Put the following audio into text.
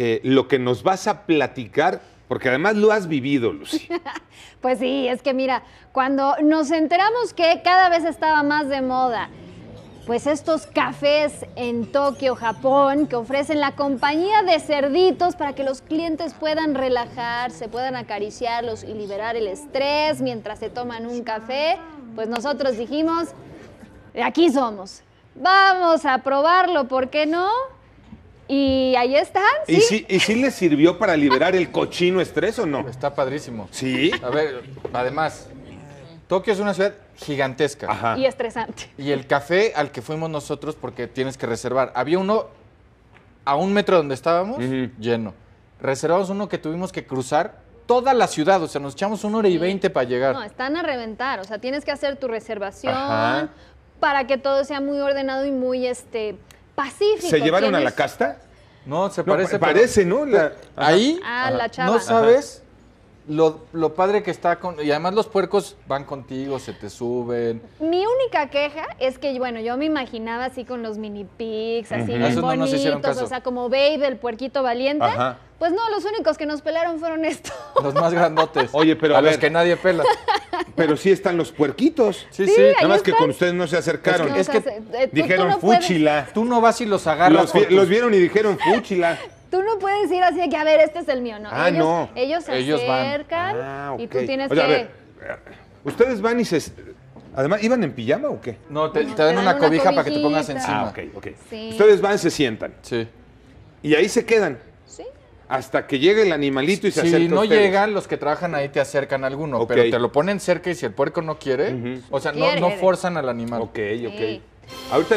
Eh, lo que nos vas a platicar, porque además lo has vivido, Lucy. pues sí, es que mira, cuando nos enteramos que cada vez estaba más de moda, pues estos cafés en Tokio, Japón, que ofrecen la compañía de cerditos para que los clientes puedan relajarse, puedan acariciarlos y liberar el estrés mientras se toman un café, pues nosotros dijimos, aquí somos, vamos a probarlo, ¿por qué no? Y ahí están. ¿Y, si, ¿Y les sirvió para liberar el cochino estrés o no? Está padrísimo. Sí. A ver, además, Tokio es una ciudad gigantesca. Y estresante. Y el café al que fuimos nosotros, porque tienes que reservar, había uno a un metro donde estábamos, lleno. Reservamos uno que tuvimos que cruzar toda la ciudad, o sea, nos echamos una hora y veinte para llegar. No, están a reventar, o sea, tienes que hacer tu reservación para que todo sea muy ordenado y muy, este, ¿Se llevaron a la casta? No, se parece. No, parece, ¿no? ahí ah, la no sabes lo, padre que está con... Y además los puercos van contigo, se te suben. Mi única queja es que, bueno, yo me imaginaba así con los mini pigs, así bonitos, o sea, como Babe, el puerquito valiente. Pues no, los únicos que nos pelaron fueron estos. Los más grandotes. Oye, pero a, los que nadie pela. Pero sí están los puerquitos. Sí, sí. Nada más que con ustedes no se acercaron. Es que, eh, dijeron fuchila. fúchila. Tú no vas y los agarras. Los, vieron y dijeron fúchila. Tú no puedes ir así de que, a ver, este es el mío, ¿no? Ah, ellos, no. Ellos se acercan ah, y tú tienes que... ustedes van y se... Además, ¿iban en pijama o qué? No, te, dan, una, cobija para que te pongas encima. Ah, ok, ok. Ustedes van y se sientan. Sí. Y ahí se quedan hasta que llegue el animalito y se acerque. Si no llegan, los que trabajan ahí te acercan alguno, pero te lo ponen cerca y si el puerco no quiere, o sea, no, no, forzan al animal. Ok, ok. Ahorita